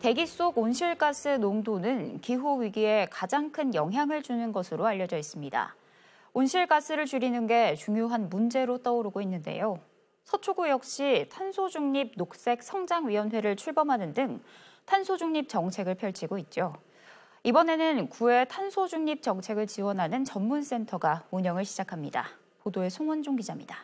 대기 속 온실가스 농도는 기후 위기에 가장 큰 영향을 주는 것으로 알려져 있습니다. 온실가스를 줄이는 게 중요한 문제로 떠오르고 있는데요. 서초구 역시 탄소중립 녹색 성장위원회를 출범하는 등 탄소중립 정책을 펼치고 있죠. 이번에는 구의 탄소중립 정책을 지원하는 전문센터가 운영을 시작합니다. 보도에 송원종 기자입니다.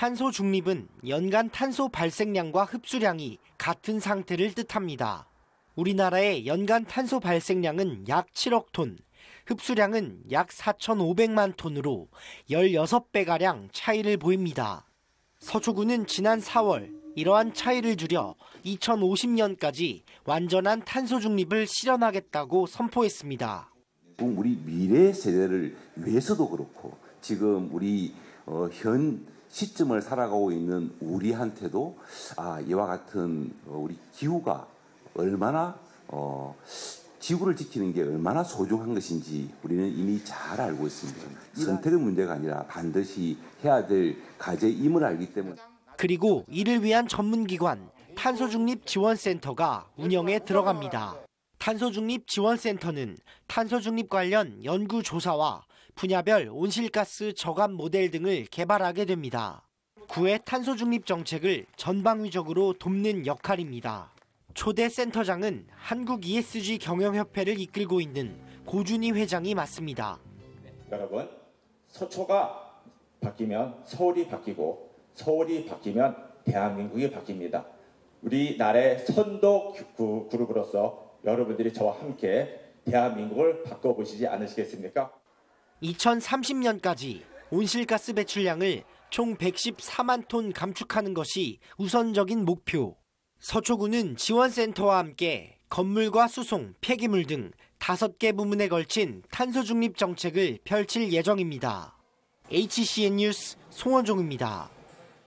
탄소 중립은 연간 탄소 발생량과 흡수량이 같은 상태를 뜻합니다. 우리나라의 연간 탄소 발생량은 약 7억 톤, 흡수량은 약 4,500만 톤으로 16배가량 차이를 보입니다. 서초구는 지난 4월 이러한 차이를 줄여 2050년까지 완전한 탄소 중립을 실현하겠다고 선포했습니다. 우리 미래 세대를 위해서도 그렇고 지금 우리 어, 현 시점을 살아가고 있는 우리한테도 아 이와 같은 어, 우리 기후가 얼마나 어, 지구를 지키는 게 얼마나 소중한 것인지 우리는 이미 잘 알고 있습니다. 선택의 문제가 아니라 반드시 해야 될 과제임을 알기 때문에. 그리고 이를 위한 전문기관 탄소중립지원센터가 운영에 들어갑니다. 탄소중립지원센터는 탄소중립 관련 연구조사와 분야별 온실가스 저감 모델 등을 개발하게 됩니다. 구의 탄소 중립 정책을 전방위적으로 돕는 역할입니다. 초대 센터장은 한국 ESG 경영협회를 이끌고 있는 고준희 회장이 맞습니다. 여러분, 서초가 바뀌면 서울이 바뀌고 서울이 바뀌면 대한민국이 바뀝니다. 우리나라의 선도 그룹으로서 여러분들이 저와 함께 대한민국을 바꿔보시지 않으시겠습니까? 2030년까지 온실가스 배출량을 총 114만 톤 감축하는 것이 우선적인 목표. 서초구는 지원센터와 함께 건물과 수송, 폐기물 등 5개 부문에 걸친 탄소 중립 정책을 펼칠 예정입니다. HCN 뉴스 송원종입니다.